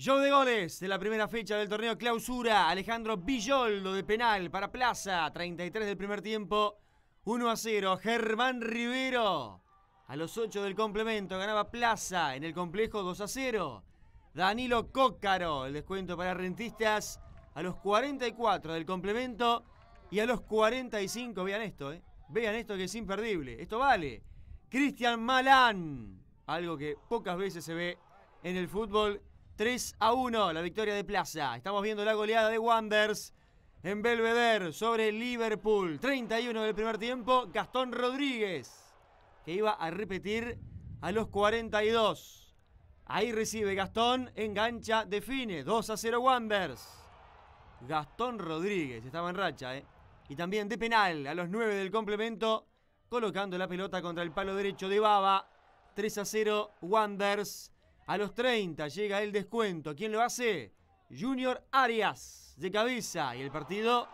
Show de goles de la primera fecha del torneo clausura. Alejandro Villoldo de penal para Plaza. 33 del primer tiempo. 1 a 0. Germán Rivero. A los 8 del complemento ganaba Plaza en el complejo 2 a 0. Danilo Cócaro. El descuento para Rentistas. A los 44 del complemento. Y a los 45. Vean esto, eh, Vean esto que es imperdible. Esto vale. Cristian Malán. Algo que pocas veces se ve en el fútbol. 3 a 1 la victoria de Plaza. Estamos viendo la goleada de Wanders en Belvedere sobre Liverpool. 31 del primer tiempo, Gastón Rodríguez, que iba a repetir a los 42. Ahí recibe Gastón, engancha, define. 2 a 0 Wanders. Gastón Rodríguez estaba en racha, ¿eh? Y también de penal a los 9 del complemento, colocando la pelota contra el palo derecho de Baba. 3 a 0 Wanders. A los 30 llega el descuento. ¿Quién lo hace? Junior Arias de cabeza y el partido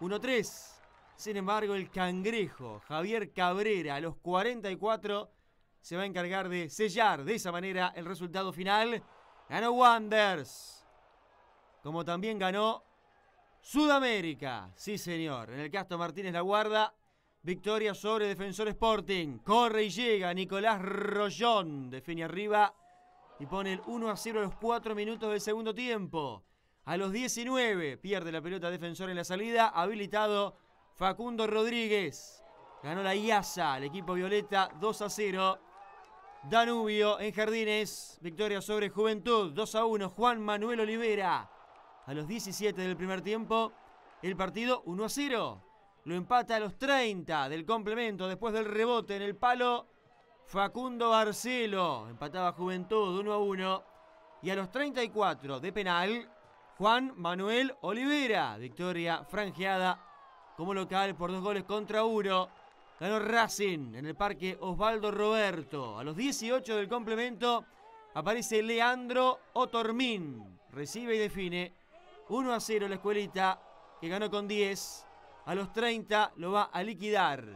1-3. Sin embargo, el cangrejo Javier Cabrera a los 44 se va a encargar de sellar de esa manera el resultado final. Ganó Wanders. Como también ganó Sudamérica. Sí, señor. En el Castro Martínez la guarda. Victoria sobre Defensor Sporting. Corre y llega Nicolás Rollón. Define arriba y pone el 1 a 0 a los 4 minutos del segundo tiempo. A los 19 pierde la pelota defensor en la salida, habilitado Facundo Rodríguez. Ganó la IASA, el equipo Violeta 2 a 0. Danubio en Jardines, victoria sobre Juventud 2 a 1. Juan Manuel Olivera. A los 17 del primer tiempo, el partido 1 a 0. Lo empata a los 30 del complemento después del rebote en el palo Facundo Barcelo empataba Juventud 1 a 1. Y a los 34 de penal, Juan Manuel Olivera. Victoria franjeada como local por dos goles contra uno. Ganó Racing en el parque Osvaldo Roberto. A los 18 del complemento aparece Leandro Otormín. Recibe y define 1 a 0 la escuelita que ganó con 10. A los 30 lo va a liquidar.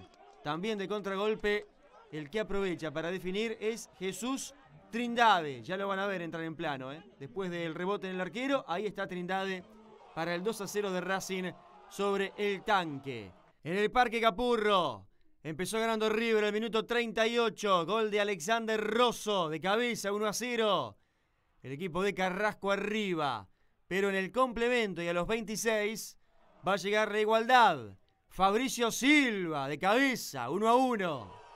También de contragolpe el que aprovecha para definir es Jesús Trindade. Ya lo van a ver entrar en plano. ¿eh? Después del rebote en el arquero, ahí está Trindade para el 2 a 0 de Racing sobre el tanque. En el Parque Capurro. Empezó ganando River el minuto 38. Gol de Alexander Rosso de cabeza 1 a 0. El equipo de Carrasco arriba. Pero en el complemento y a los 26 va a llegar la igualdad. Fabricio Silva de cabeza 1 a 1.